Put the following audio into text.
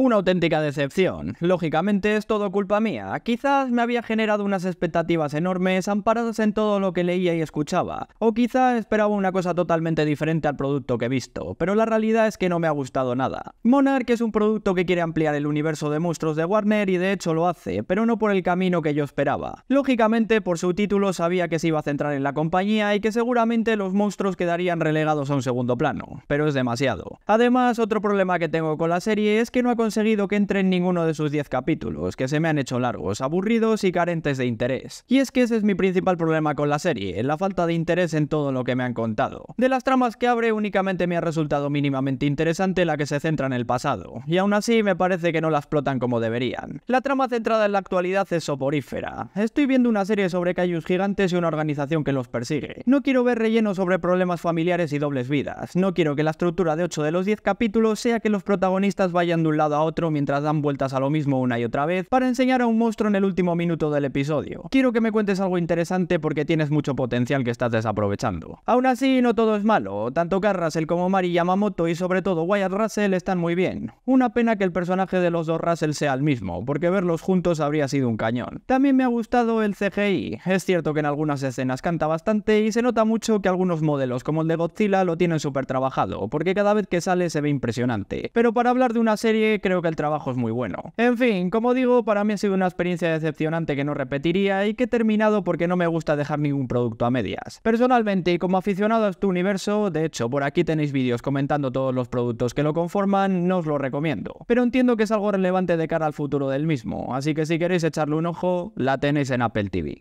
Una auténtica decepción. Lógicamente es todo culpa mía. Quizás me había generado unas expectativas enormes amparadas en todo lo que leía y escuchaba. O quizás esperaba una cosa totalmente diferente al producto que he visto. Pero la realidad es que no me ha gustado nada. Monarch es un producto que quiere ampliar el universo de monstruos de Warner y de hecho lo hace, pero no por el camino que yo esperaba. Lógicamente, por su título sabía que se iba a centrar en la compañía y que seguramente los monstruos quedarían relegados a un segundo plano. Pero es demasiado. Además, otro problema que tengo con la serie es que no ha seguido que entre en ninguno de sus 10 capítulos, que se me han hecho largos, aburridos y carentes de interés. Y es que ese es mi principal problema con la serie, la falta de interés en todo lo que me han contado. De las tramas que abre únicamente me ha resultado mínimamente interesante la que se centra en el pasado, y aún así me parece que no la explotan como deberían. La trama centrada en la actualidad es soporífera. Estoy viendo una serie sobre cayus gigantes y una organización que los persigue. No quiero ver relleno sobre problemas familiares y dobles vidas. No quiero que la estructura de 8 de los 10 capítulos sea que los protagonistas vayan de un lado a otro mientras dan vueltas a lo mismo una y otra vez para enseñar a un monstruo en el último minuto del episodio. Quiero que me cuentes algo interesante porque tienes mucho potencial que estás desaprovechando. Aún así, no todo es malo. Tanto Russell como Mari Yamamoto y sobre todo Wyatt Russell están muy bien. Una pena que el personaje de los dos Russell sea el mismo, porque verlos juntos habría sido un cañón. También me ha gustado el CGI. Es cierto que en algunas escenas canta bastante y se nota mucho que algunos modelos como el de Godzilla lo tienen súper trabajado, porque cada vez que sale se ve impresionante. Pero para hablar de una serie que creo que el trabajo es muy bueno. En fin, como digo, para mí ha sido una experiencia decepcionante que no repetiría y que he terminado porque no me gusta dejar ningún producto a medias. Personalmente y como aficionado a este universo, de hecho por aquí tenéis vídeos comentando todos los productos que lo conforman, no os lo recomiendo. Pero entiendo que es algo relevante de cara al futuro del mismo, así que si queréis echarle un ojo, la tenéis en Apple TV.